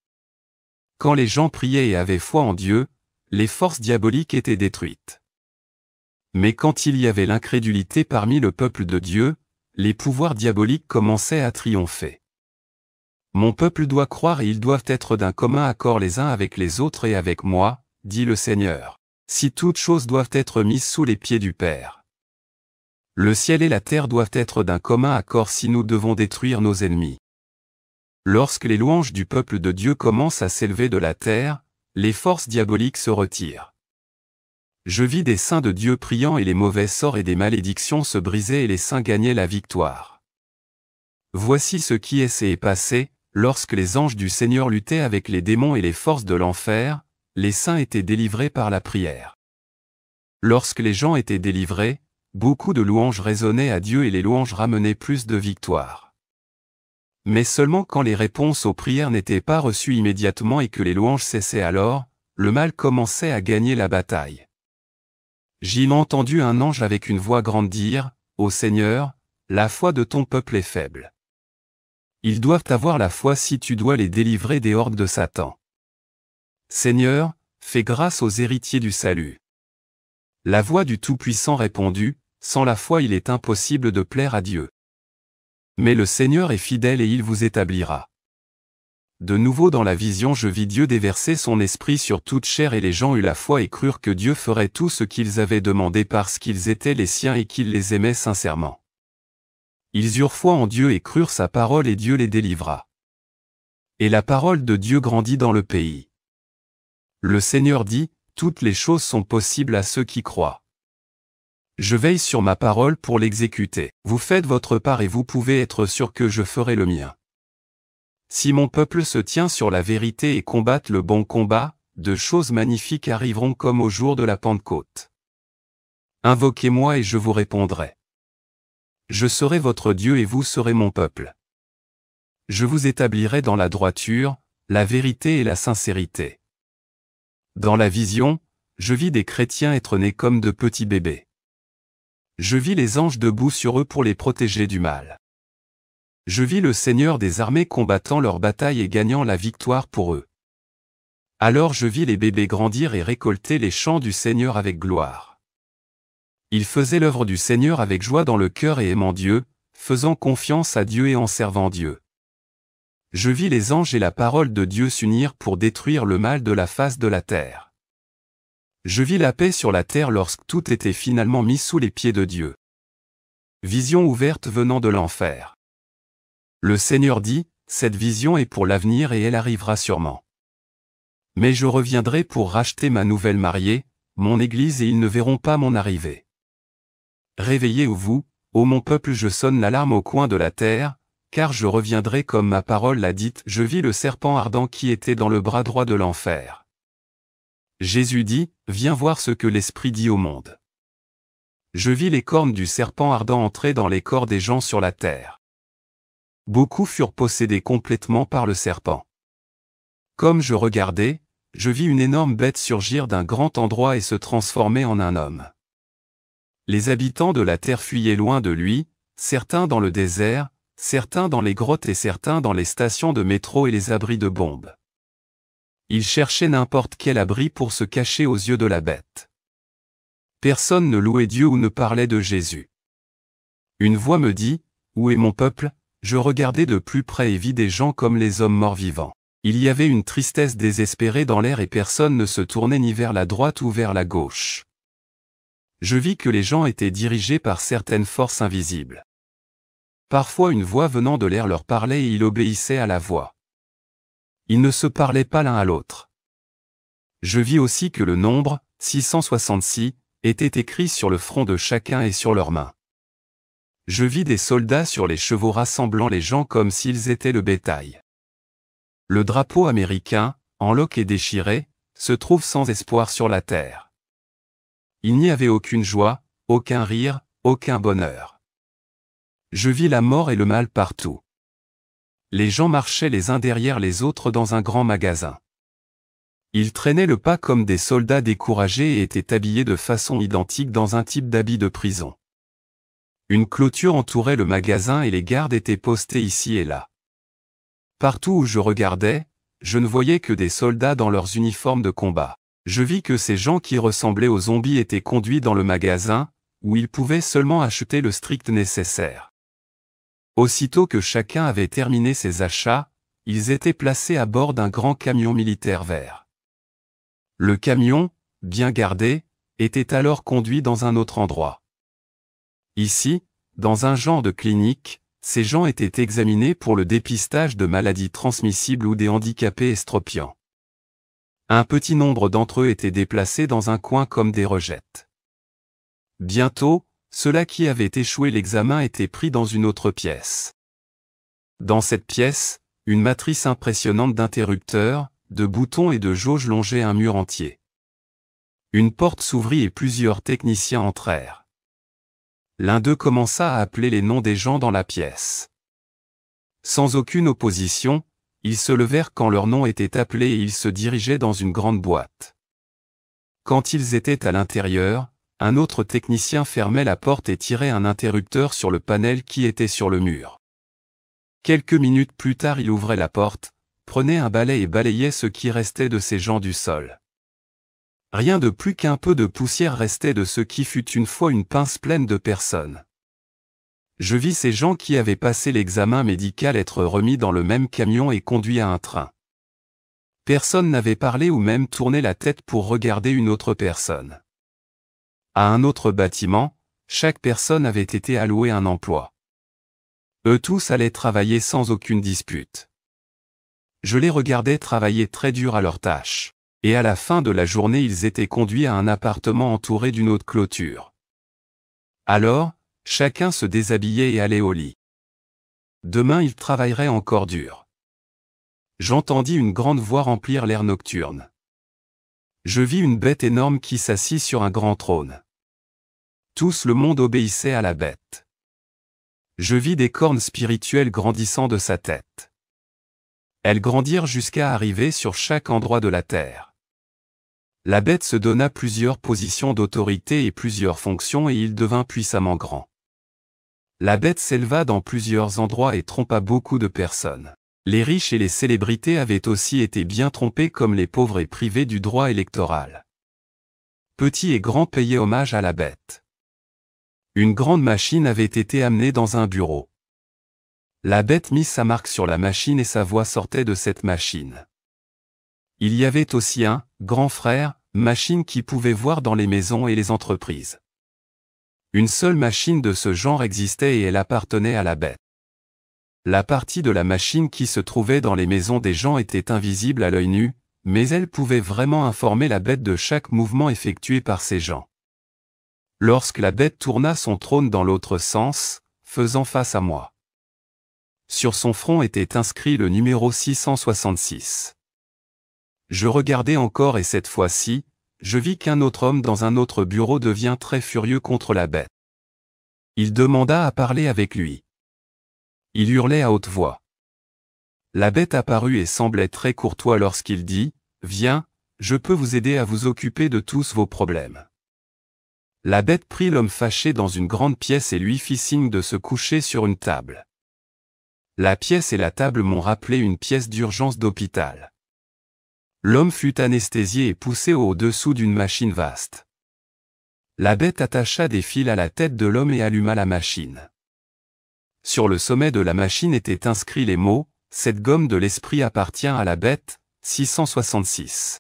Quand les gens priaient et avaient foi en Dieu, les forces diaboliques étaient détruites. Mais quand il y avait l'incrédulité parmi le peuple de Dieu, les pouvoirs diaboliques commençaient à triompher. Mon peuple doit croire et ils doivent être d'un commun accord les uns avec les autres et avec moi, dit le Seigneur. Si toutes choses doivent être mises sous les pieds du Père. Le ciel et la terre doivent être d'un commun accord si nous devons détruire nos ennemis. Lorsque les louanges du peuple de Dieu commencent à s'élever de la terre, les forces diaboliques se retirent. Je vis des saints de Dieu priant et les mauvais sorts et des malédictions se brisaient et les saints gagnaient la victoire. Voici ce qui est passé, lorsque les anges du Seigneur luttaient avec les démons et les forces de l'enfer, les saints étaient délivrés par la prière. Lorsque les gens étaient délivrés, beaucoup de louanges résonnaient à Dieu et les louanges ramenaient plus de victoires. Mais seulement quand les réponses aux prières n'étaient pas reçues immédiatement et que les louanges cessaient alors, le mal commençait à gagner la bataille. J'y entendu un ange avec une voix grande dire, Ô Seigneur, la foi de ton peuple est faible. Ils doivent avoir la foi si tu dois les délivrer des hordes de Satan. Seigneur, fais grâce aux héritiers du salut. La voix du Tout-Puissant répondit, Sans la foi il est impossible de plaire à Dieu. Mais le Seigneur est fidèle et il vous établira. De nouveau dans la vision je vis Dieu déverser son esprit sur toute chair et les gens eurent la foi et crurent que Dieu ferait tout ce qu'ils avaient demandé parce qu'ils étaient les siens et qu'il les aimait sincèrement. Ils eurent foi en Dieu et crurent sa parole et Dieu les délivra. Et la parole de Dieu grandit dans le pays. Le Seigneur dit, Toutes les choses sont possibles à ceux qui croient. Je veille sur ma parole pour l'exécuter. Vous faites votre part et vous pouvez être sûr que je ferai le mien. Si mon peuple se tient sur la vérité et combatte le bon combat, de choses magnifiques arriveront comme au jour de la Pentecôte. Invoquez-moi et je vous répondrai. Je serai votre Dieu et vous serez mon peuple. Je vous établirai dans la droiture, la vérité et la sincérité. Dans la vision, je vis des chrétiens être nés comme de petits bébés. Je vis les anges debout sur eux pour les protéger du mal. Je vis le Seigneur des armées combattant leur bataille et gagnant la victoire pour eux. Alors je vis les bébés grandir et récolter les champs du Seigneur avec gloire. Ils faisaient l'œuvre du Seigneur avec joie dans le cœur et aimant Dieu, faisant confiance à Dieu et en servant Dieu je vis les anges et la parole de Dieu s'unir pour détruire le mal de la face de la terre. Je vis la paix sur la terre lorsque tout était finalement mis sous les pieds de Dieu. Vision ouverte venant de l'enfer. Le Seigneur dit, cette vision est pour l'avenir et elle arrivera sûrement. Mais je reviendrai pour racheter ma nouvelle mariée, mon Église et ils ne verront pas mon arrivée. Réveillez-vous, ô mon peuple je sonne l'alarme au coin de la terre, car je reviendrai comme ma parole l'a dite, je vis le serpent ardent qui était dans le bras droit de l'enfer. Jésus dit, viens voir ce que l'Esprit dit au monde. Je vis les cornes du serpent ardent entrer dans les corps des gens sur la terre. Beaucoup furent possédés complètement par le serpent. Comme je regardais, je vis une énorme bête surgir d'un grand endroit et se transformer en un homme. Les habitants de la terre fuyaient loin de lui, certains dans le désert, certains dans les grottes et certains dans les stations de métro et les abris de bombes. Ils cherchaient n'importe quel abri pour se cacher aux yeux de la bête. Personne ne louait Dieu ou ne parlait de Jésus. Une voix me dit, Où est mon peuple Je regardais de plus près et vis des gens comme les hommes morts vivants. Il y avait une tristesse désespérée dans l'air et personne ne se tournait ni vers la droite ou vers la gauche. Je vis que les gens étaient dirigés par certaines forces invisibles. Parfois une voix venant de l'air leur parlait et ils obéissaient à la voix. Ils ne se parlaient pas l'un à l'autre. Je vis aussi que le nombre, 666, était écrit sur le front de chacun et sur leurs mains. Je vis des soldats sur les chevaux rassemblant les gens comme s'ils étaient le bétail. Le drapeau américain, en loques et déchiré, se trouve sans espoir sur la terre. Il n'y avait aucune joie, aucun rire, aucun bonheur. Je vis la mort et le mal partout. Les gens marchaient les uns derrière les autres dans un grand magasin. Ils traînaient le pas comme des soldats découragés et étaient habillés de façon identique dans un type d'habit de prison. Une clôture entourait le magasin et les gardes étaient postés ici et là. Partout où je regardais, je ne voyais que des soldats dans leurs uniformes de combat. Je vis que ces gens qui ressemblaient aux zombies étaient conduits dans le magasin, où ils pouvaient seulement acheter le strict nécessaire. Aussitôt que chacun avait terminé ses achats, ils étaient placés à bord d'un grand camion militaire vert. Le camion, bien gardé, était alors conduit dans un autre endroit. Ici, dans un genre de clinique, ces gens étaient examinés pour le dépistage de maladies transmissibles ou des handicapés estropiants. Un petit nombre d'entre eux étaient déplacés dans un coin comme des rejets. Bientôt, ceux qui avait échoué l'examen était pris dans une autre pièce. Dans cette pièce, une matrice impressionnante d'interrupteurs, de boutons et de jauges longeait un mur entier. Une porte s'ouvrit et plusieurs techniciens entrèrent. L'un d'eux commença à appeler les noms des gens dans la pièce. Sans aucune opposition, ils se levèrent quand leur nom était appelé et ils se dirigeaient dans une grande boîte. Quand ils étaient à l'intérieur, un autre technicien fermait la porte et tirait un interrupteur sur le panel qui était sur le mur. Quelques minutes plus tard il ouvrait la porte, prenait un balai et balayait ce qui restait de ces gens du sol. Rien de plus qu'un peu de poussière restait de ce qui fut une fois une pince pleine de personnes. Je vis ces gens qui avaient passé l'examen médical être remis dans le même camion et conduits à un train. Personne n'avait parlé ou même tourné la tête pour regarder une autre personne à un autre bâtiment, chaque personne avait été allouée un emploi. Eux tous allaient travailler sans aucune dispute. Je les regardais travailler très dur à leur tâche. Et à la fin de la journée ils étaient conduits à un appartement entouré d'une haute clôture. Alors, chacun se déshabillait et allait au lit. Demain ils travailleraient encore dur. J'entendis une grande voix remplir l'air nocturne. Je vis une bête énorme qui s'assit sur un grand trône. Tous le monde obéissait à la bête. Je vis des cornes spirituelles grandissant de sa tête. Elles grandirent jusqu'à arriver sur chaque endroit de la terre. La bête se donna plusieurs positions d'autorité et plusieurs fonctions et il devint puissamment grand. La bête s'éleva dans plusieurs endroits et trompa beaucoup de personnes. Les riches et les célébrités avaient aussi été bien trompés comme les pauvres et privés du droit électoral. Petits et grands payaient hommage à la bête. Une grande machine avait été amenée dans un bureau. La bête mit sa marque sur la machine et sa voix sortait de cette machine. Il y avait aussi un grand frère, machine qui pouvait voir dans les maisons et les entreprises. Une seule machine de ce genre existait et elle appartenait à la bête. La partie de la machine qui se trouvait dans les maisons des gens était invisible à l'œil nu, mais elle pouvait vraiment informer la bête de chaque mouvement effectué par ces gens lorsque la bête tourna son trône dans l'autre sens, faisant face à moi. Sur son front était inscrit le numéro 666. Je regardais encore et cette fois-ci, je vis qu'un autre homme dans un autre bureau devient très furieux contre la bête. Il demanda à parler avec lui. Il hurlait à haute voix. La bête apparut et semblait très courtois lorsqu'il dit ⁇ Viens, je peux vous aider à vous occuper de tous vos problèmes. La bête prit l'homme fâché dans une grande pièce et lui fit signe de se coucher sur une table. La pièce et la table m'ont rappelé une pièce d'urgence d'hôpital. L'homme fut anesthésié et poussé au-dessous d'une machine vaste. La bête attacha des fils à la tête de l'homme et alluma la machine. Sur le sommet de la machine étaient inscrits les mots Cette gomme de l'esprit appartient à la bête, 666.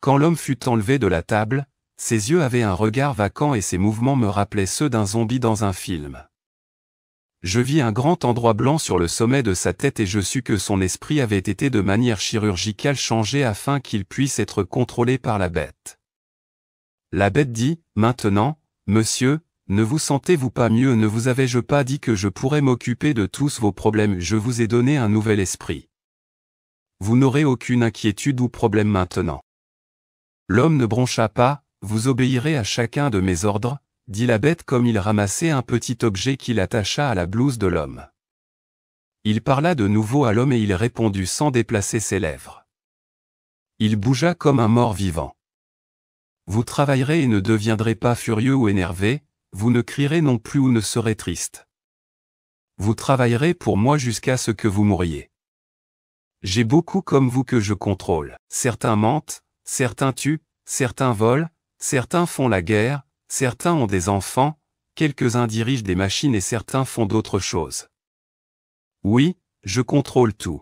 Quand l'homme fut enlevé de la table, ses yeux avaient un regard vacant et ses mouvements me rappelaient ceux d'un zombie dans un film. Je vis un grand endroit blanc sur le sommet de sa tête et je sus que son esprit avait été de manière chirurgicale changé afin qu'il puisse être contrôlé par la bête. La bête dit, Maintenant, monsieur, ne vous sentez-vous pas mieux Ne vous avais-je pas dit que je pourrais m'occuper de tous vos problèmes Je vous ai donné un nouvel esprit. Vous n'aurez aucune inquiétude ou problème maintenant. L'homme ne broncha pas, vous obéirez à chacun de mes ordres, dit la bête comme il ramassait un petit objet qu'il attacha à la blouse de l'homme. Il parla de nouveau à l'homme et il répondit sans déplacer ses lèvres. Il bougea comme un mort vivant. Vous travaillerez et ne deviendrez pas furieux ou énervé, vous ne crierez non plus ou ne serez triste. Vous travaillerez pour moi jusqu'à ce que vous mouriez. J'ai beaucoup comme vous que je contrôle. Certains mentent, certains tuent, certains volent, Certains font la guerre, certains ont des enfants, quelques-uns dirigent des machines et certains font d'autres choses. Oui, je contrôle tout.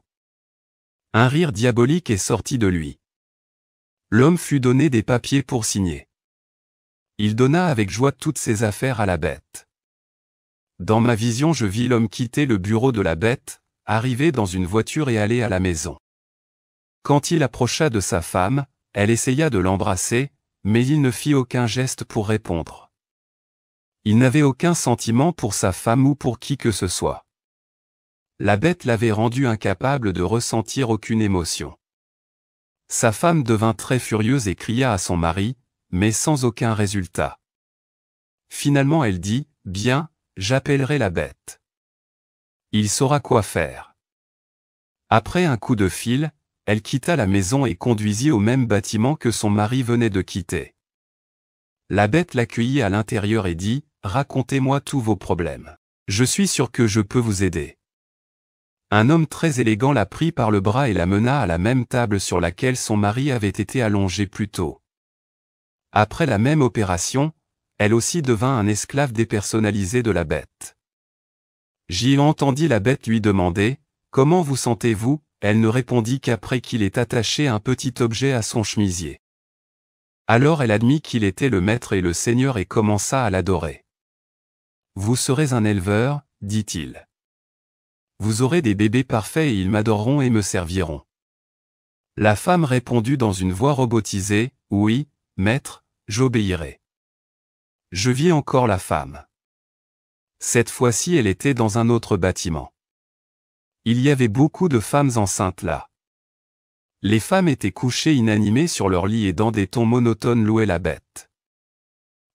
Un rire diabolique est sorti de lui. L'homme fut donné des papiers pour signer. Il donna avec joie toutes ses affaires à la bête. Dans ma vision je vis l'homme quitter le bureau de la bête, arriver dans une voiture et aller à la maison. Quand il approcha de sa femme, elle essaya de l'embrasser, mais il ne fit aucun geste pour répondre. Il n'avait aucun sentiment pour sa femme ou pour qui que ce soit. La bête l'avait rendu incapable de ressentir aucune émotion. Sa femme devint très furieuse et cria à son mari, mais sans aucun résultat. Finalement elle dit, Bien, j'appellerai la bête. Il saura quoi faire. Après un coup de fil, elle quitta la maison et conduisit au même bâtiment que son mari venait de quitter. La bête l'accueillit à l'intérieur et dit, Racontez-moi tous vos problèmes. Je suis sûr que je peux vous aider. Un homme très élégant la prit par le bras et la mena à la même table sur laquelle son mari avait été allongé plus tôt. Après la même opération, elle aussi devint un esclave dépersonnalisé de la bête. J'y entendis la bête lui demander, Comment vous sentez-vous, elle ne répondit qu'après qu'il ait attaché un petit objet à son chemisier. Alors elle admit qu'il était le maître et le seigneur et commença à l'adorer. Vous serez un éleveur, dit-il. Vous aurez des bébés parfaits et ils m'adoreront et me serviront. La femme répondit dans une voix robotisée, Oui, maître, j'obéirai. Je vis encore la femme. Cette fois-ci elle était dans un autre bâtiment. Il y avait beaucoup de femmes enceintes là. Les femmes étaient couchées inanimées sur leur lit et dans des tons monotones louaient la bête.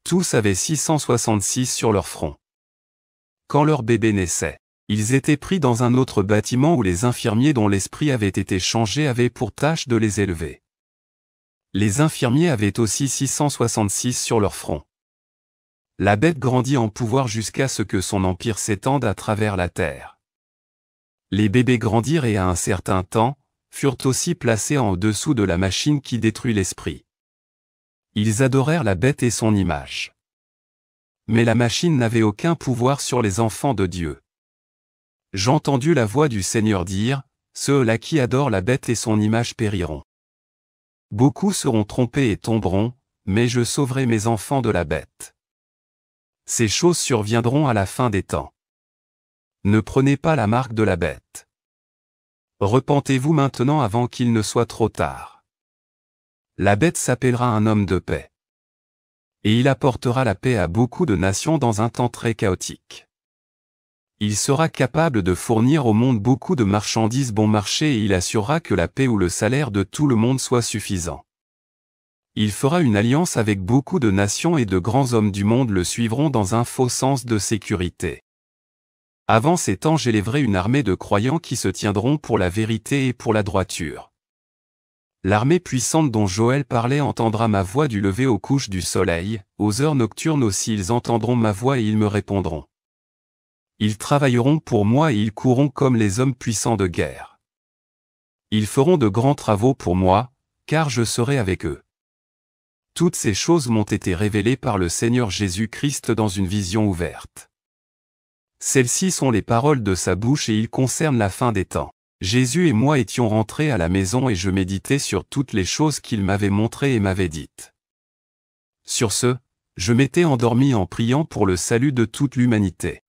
Tous avaient 666 sur leur front. Quand leur bébé naissait, ils étaient pris dans un autre bâtiment où les infirmiers dont l'esprit avait été changé avaient pour tâche de les élever. Les infirmiers avaient aussi 666 sur leur front. La bête grandit en pouvoir jusqu'à ce que son empire s'étende à travers la terre. Les bébés grandirent et à un certain temps, furent aussi placés en dessous de la machine qui détruit l'esprit. Ils adorèrent la bête et son image. Mais la machine n'avait aucun pouvoir sur les enfants de Dieu. J'entendus la voix du Seigneur dire, Ceux-là qui adorent la bête et son image périront. Beaucoup seront trompés et tomberont, mais je sauverai mes enfants de la bête. Ces choses surviendront à la fin des temps. Ne prenez pas la marque de la bête. Repentez-vous maintenant avant qu'il ne soit trop tard. La bête s'appellera un homme de paix. Et il apportera la paix à beaucoup de nations dans un temps très chaotique. Il sera capable de fournir au monde beaucoup de marchandises bon marché et il assurera que la paix ou le salaire de tout le monde soit suffisant. Il fera une alliance avec beaucoup de nations et de grands hommes du monde le suivront dans un faux sens de sécurité. Avant ces temps j'élèverai une armée de croyants qui se tiendront pour la vérité et pour la droiture. L'armée puissante dont Joël parlait entendra ma voix du lever aux couches du soleil, aux heures nocturnes aussi ils entendront ma voix et ils me répondront. Ils travailleront pour moi et ils courront comme les hommes puissants de guerre. Ils feront de grands travaux pour moi, car je serai avec eux. Toutes ces choses m'ont été révélées par le Seigneur Jésus-Christ dans une vision ouverte. Celles-ci sont les paroles de sa bouche et ils concernent la fin des temps. Jésus et moi étions rentrés à la maison et je méditais sur toutes les choses qu'il m'avait montrées et m'avait dites. Sur ce, je m'étais endormi en priant pour le salut de toute l'humanité.